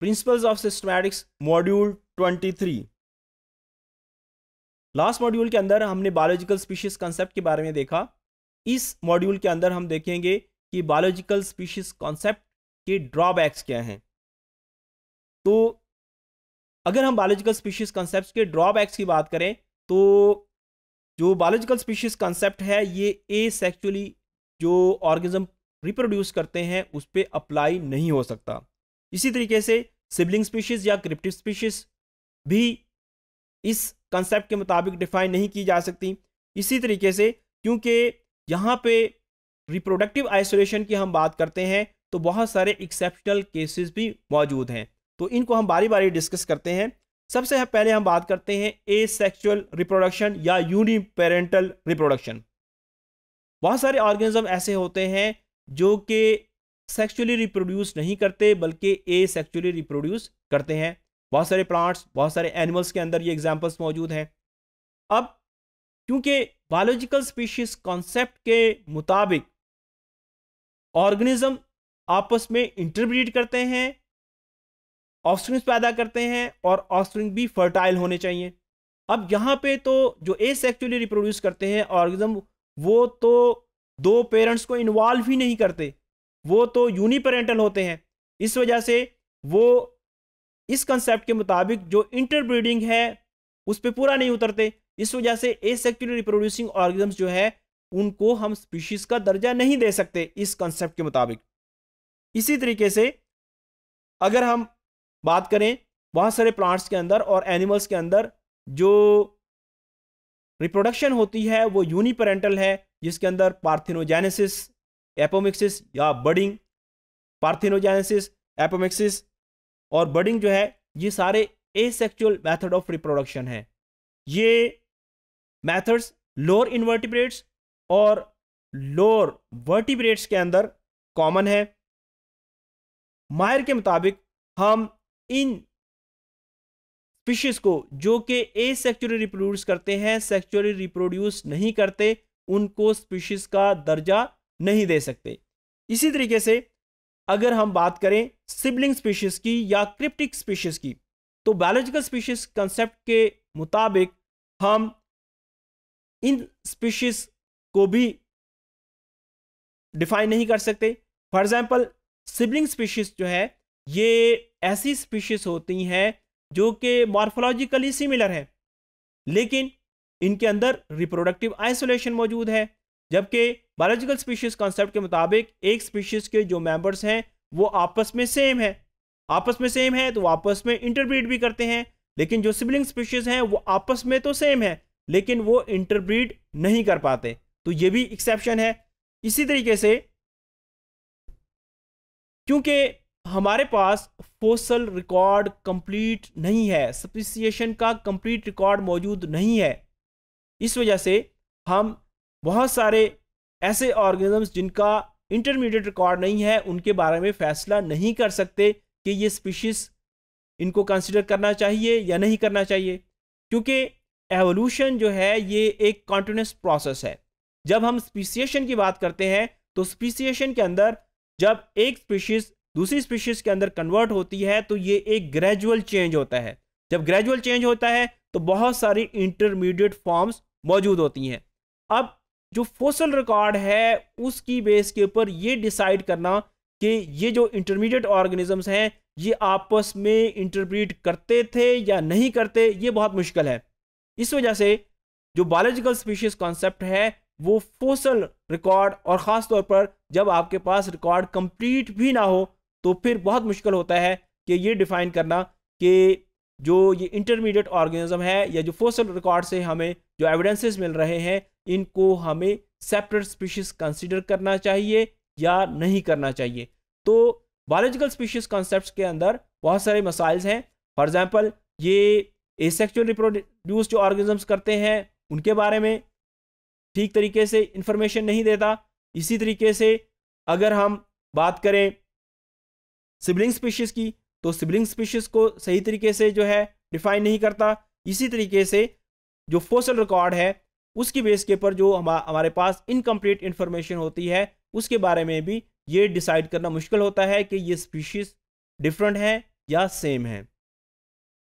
principles of systematics module twenty three last module के अंदर हमने बायोलॉजिकल स्पीशीज कॉन्सेप्ट के बारे में देखा इस मॉड्यूल के अंदर हम देखेंगे कि बायोलॉजिकल स्पीशीज कॉन्सेप्ट के ड्रॉबैक्स क्या हैं तो अगर हम बायोलॉजिकल स्पीशीज कॉन्सेप्ट के ड्रॉबैक्स की बात करें तो जो बायोलॉजिकल स्पीशीज कॉन्सेप्ट है ये ए सेक्चुअली जो ऑर्गेजम रिप्रोड्यूस करते हैं उस पर अप्लाई नहीं हो सकता इसी तरीके से सिबलिंग स्पीशीज या क्रिप्टिव स्पीशीज भी इस कंसेप्ट के मुताबिक डिफाइन नहीं की जा सकती इसी तरीके से क्योंकि यहाँ पे रिप्रोडक्टिव आइसोलेशन की हम बात करते हैं तो बहुत सारे एक्सेप्शनल केसेस भी मौजूद हैं तो इनको हम बारी बारी डिस्कस करते हैं सबसे पहले हम बात करते हैं ए सेक्चुअल रिप्रोडक्शन या यूनिपेरेंटल रिप्रोडक्शन बहुत सारे ऑर्गेनिज्म ऐसे होते हैं जो कि सेक्चुअली रिप्रोड्यूस नहीं करते बल्कि ए सेक्चुअली रिप्रोड्यूस करते हैं बहुत सारे प्लांट्स बहुत सारे एनिमल्स के अंदर ये एग्जाम्पल्स मौजूद हैं अब क्योंकि बायोलॉजिकल स्पीशीज कॉन्सेप्ट के मुताबिक ऑर्गेनिज्म आपस में इंटरब्रीड करते हैं ऑफस्प्रिंग्स पैदा करते हैं और ऑफस्प्रिंग भी फर्टाइल होने चाहिए अब यहाँ पे तो जो ए सेक्चुअली रिप्रोड्यूस करते हैं ऑर्गेनिज्म वो तो दो पेरेंट्स को इन्वॉल्व ही नहीं करते वो तो यूनिपेरेंटल होते हैं इस वजह से वो इस कंसेप्ट के मुताबिक जो इंटरब्रीडिंग है उस पर पूरा नहीं उतरते इस वजह से एसेक्चुअली रिप्रोड्यूसिंग ऑर्गेजम्स जो है उनको हम स्पीशीज का दर्जा नहीं दे सकते इस कंसेप्ट के मुताबिक इसी तरीके से अगर हम बात करें बहुत सारे प्लांट्स के अंदर और एनिमल्स के अंदर जो रिप्रोडक्शन होती है वो यूनिपेरेंटल है जिसके अंदर पार्थिनोजेनेसिस एपोमिक्सिस या बडिंग पार्थिनोजेनेसिस एपोमिक्सिस और बडिंग जो है ये सारे एसेक्चुअल मेथड ऑफ रिप्रोडक्शन है ये मेथड्स लोअर इन्वर्टिब्रेट्स और लोअर वर्टिब्रेट्स के अंदर कॉमन है माहिर के मुताबिक हम इन स्पीशीज को जो कि ए सेक्चुअली रिप्रोड्यूस करते हैं सेक्चुअली रिप्रोड्यूस नहीं करते उनको स्पीशीज का दर्जा नहीं दे सकते इसी तरीके से अगर हम बात करें सिबलिंग स्पीशीज की या क्रिप्टिक स्पीशीज की तो बायोलॉजिकल स्पीशीज कंसेप्ट के मुताबिक हम इन स्पीशीज को भी डिफाइन नहीं कर सकते फॉर एग्जाम्पल सिबलिंग स्पीशीज जो है ये ऐसी स्पीशीज होती हैं जो कि मॉर्फोलॉजिकली सिमिलर है लेकिन इनके अंदर रिप्रोडक्टिव आइसोलेशन मौजूद है जबकि बायोलॉजिकल स्पीशीज कॉन्सेप्ट के मुताबिक एक स्पीशीज के जो मेंबर्स हैं वो आपस में सेम है आपस में सेम है तो आपस में इंटरब्रीड भी करते हैं लेकिन जो सिबलिंग स्पीशीज हैं वो आपस में तो सेम है लेकिन वो इंटरब्रीड नहीं कर पाते तो ये भी एक्सेप्शन है इसी तरीके से क्योंकि हमारे पास फोसल रिकॉर्ड कंप्लीट नहीं है स्पीसीशन का कंप्लीट रिकॉर्ड मौजूद नहीं है इस वजह से हम बहुत सारे ऐसे ऑर्गेनिजम्स जिनका इंटरमीडिएट रिकॉर्ड नहीं है उनके बारे में फैसला नहीं कर सकते कि ये स्पीशीज इनको कंसिडर करना चाहिए या नहीं करना चाहिए क्योंकि एवोल्यूशन जो है ये एक कॉन्टिन्यूस प्रोसेस है जब हम स्पीसीशन की बात करते हैं तो स्पीसीशन के अंदर जब एक स्पीशीज दूसरी स्पीशीज के अंदर कन्वर्ट होती है तो ये एक ग्रेजुअल चेंज होता है जब ग्रेजुअल चेंज होता है तो बहुत सारी इंटरमीडिएट फॉर्म्स मौजूद होती हैं अब जो फोसल रिकॉर्ड है उसकी बेस के ऊपर ये डिसाइड करना कि ये जो इंटरमीडिएट ऑर्गेनिजम्स हैं ये आपस में इंटरप्रीट करते थे या नहीं करते ये बहुत मुश्किल है इस वजह से जो बायोलॉजिकल स्पीशीज कॉन्सेप्ट है वो फोसल रिकॉर्ड और ख़ास तौर पर जब आपके पास रिकॉर्ड कंप्लीट भी ना हो तो फिर बहुत मुश्किल होता है कि ये डिफ़ाइन करना कि जो ये इंटरमीडिएट ऑर्गेनिज्म है या जो फोसल रिकॉर्ड से हमें जो एविडेंसेस मिल रहे हैं इनको हमें सेपरेट स्पीशीज कंसिडर करना चाहिए या नहीं करना चाहिए तो बायोलॉजिकल स्पीशीज कॉन्सेप्ट के अंदर बहुत सारे मसाइल्स हैं फॉर एग्जाम्पल ये एसेक्चुअल रिप्रोड्यूस जो ऑर्गेनिजम्स करते हैं उनके बारे में ठीक तरीके से इंफॉर्मेशन नहीं देता इसी तरीके से अगर हम बात करें सिबलिंग स्पीशीज़ की तो सिबलिंग स्पीशीज़ को सही तरीके से जो है डिफाइन नहीं करता इसी तरीके से जो फोसल रिकॉर्ड है उसकी बेस के ऊपर जो हमारे पास इनकम्प्लीट इन्फॉर्मेशन होती है उसके बारे में भी ये डिसाइड करना मुश्किल होता है कि ये स्पीशीज डिफरेंट हैं या सेम हैं